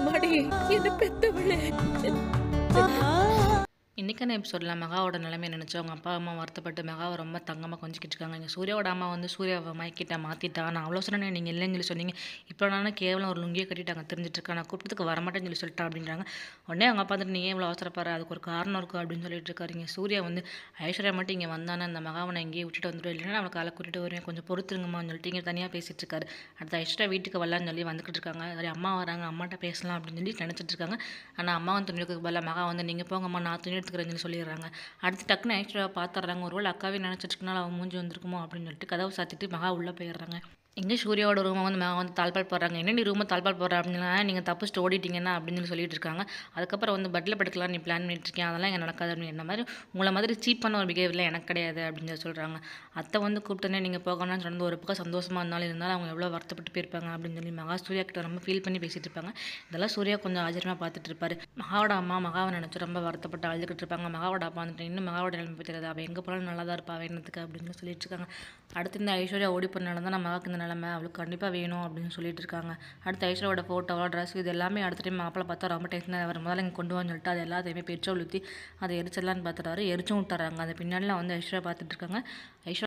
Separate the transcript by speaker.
Speaker 1: அம்மாடி என்ன பெத்தவளே இன்றைக்கான எபிசோடில் மகாவோட நிலைமை நினச்சி அவங்க அப்பா அம்மா வருத்தப்பட்டு மகாவை ரொம்ப தங்கமாக கொஞ்சிக்கிட்டு இருக்காங்க இங்கே சூர்யாவோட அம்மா வந்து சூர்யாவை மயக்கிட்ட மாற்றிட்டா நான் அவ்வளோ சொன்னே நீங்கள் இல்லைன்னு சொல்லி சொன்னீங்க இப்போ நான் கேவலம் ஒரு லுங்கியை கட்டிட்டாங்க தெரிஞ்சிட்ருக்கேன் நான் கூப்பிட்டதுக்கு வரமாட்டேன்னு சொல்லி சொல்லிட்டா அப்படின்றாங்க உடனே அவங்க அப்பா வந்துட்டு நீ ஏன் இவ்வளோ அதுக்கு ஒரு காரணம் இருக்கும் அப்படின்னு சொல்லிட்டு இருக்காரு இங்கே சூர்யா வந்து ஐஸ்வர்யா மட்டும் இங்கே வந்தானே அந்த மகாவை நான் இங்கேயே விட்டுட்டு வந்துடும் இல்லைன்னா அவளை காலை கூட்டிட்டு வருவேன் கொஞ்சம் பொறுத்துருங்கம்மான்னு சொல்லிட்டு இங்கே தனியாக பேசிகிட்டு இருக்காரு அடுத்த ஐஸ்வர்யா வீட்டுக்கு வரலான்னு சொல்லி வந்துக்கிட்டு இருக்காங்க சரி அம்மா வராங்க அம்மாட்ட பேசலாம் அப்படின்னு சொல்லி நினச்சிட்டு இருக்காங்க ஆனால் அம்மா வந்து துணி பதிலாக மகா வந்து நீங்கள் போங்கம்மா நான் துணி எடுத்துக்கிறேன் கொடுக்குறேன்னு சொல்லிடுறாங்க அடுத்து டக்குன்னு ஆக்சுவலாக பார்த்துட்றாங்க ஒரு வேளை அக்காவே நினச்சிட்டு இருக்கனால அவன் மூஞ்சி வந்திருக்குமோ அப்படின்னு சொல்லிட்டு கதவை சாத்திட்டு மகா உள்ளே போயிடுறாங்க எங்கே சூர்யாவோட ரூமை வந்து மேம் வந்து தாழ்பால் போடுறாங்க என்ன நீ ரூமை தாழ்பால் போடுற அப்படின்னா நீங்கள் தப்பு ஓடிட்டீங்கன்னா அப்படின்னு சொல்லிட்டு இருக்காங்க அதுக்கப்புறம் வந்து பட்டில் படுக்கலாம் நீ பிளான் இருக்கேன் அதெல்லாம் எங்கள் நடக்காது அப்படின்னு மாதிரி உங்களை மாதிரி சீப் பண்ண ஒரு பிஹேவியர்லாம் எனக்கு கிடையாது அப்படின்னு சொல்கிறாங்க அத்தை வந்து கூப்பிட்டனே நீங்கள் போகணும்னு சொன்னது ஒரு பக்கம் சந்தோஷமாக இருந்தாலும் இருந்தாலும் அவங்க எவ்வளோ வருத்தப்பட்டு போயிருப்பாங்க அப்படின்னு சொல்லி மகா சூர்யா கிட்ட ரொம்ப ஃபீல் பண்ணி பேசிகிட்டு இருப்பாங்க இதெல்லாம் சூர்யா கொஞ்சம் ஆச்சரியமாக பார்த்துட்டு இருப்பாரு மகாவோட அம்மா மகாவை நினச்சி ரொம்ப வருத்தப்பட்டு அழுதுகிட்டு இருப்பாங்க மகாவோட அப்பா வந்துட்டு இன்னும் மகாவோட நிலைமை தெரியாது அவள் எங்கே போனாலும் நல்லா தான் இருப்பா வேணதுக்கு அப்படின்னு சொல்லிட்டு இருக்காங்க அடுத்து இந்த ஐஸ்வர்யா ஓடி போனால தான் நான் மகாவுக்கு இந்த நிலமை அவளுக்கு கண்டிப்பாக வேணும் அப்படின்னு சொல்லிட்டு இருக்காங்க அடுத்த ஐஸ்வரோட ஃபோட்டோ ட்ரெஸ் இது எல்லாமே அடுத்த டைம் மாப்பிள்ளை பார்த்தா ரொம்ப டென்ஷனாக வரும் முதல்ல இங்கே கொண்டு வந்து சொல்லிட்டு அது எல்லாத்தையுமே பெற்றோல் ஊற்றி அதை எரிச்சிடலான்னு பார்த்துட்டாரு எரிச்சும் விட்டுறாங்க அந்த பின்னாடிலாம் வந்து ஐஸ்வரா பார்த்துட்டு இருக்காங்க ஐஸ்வரா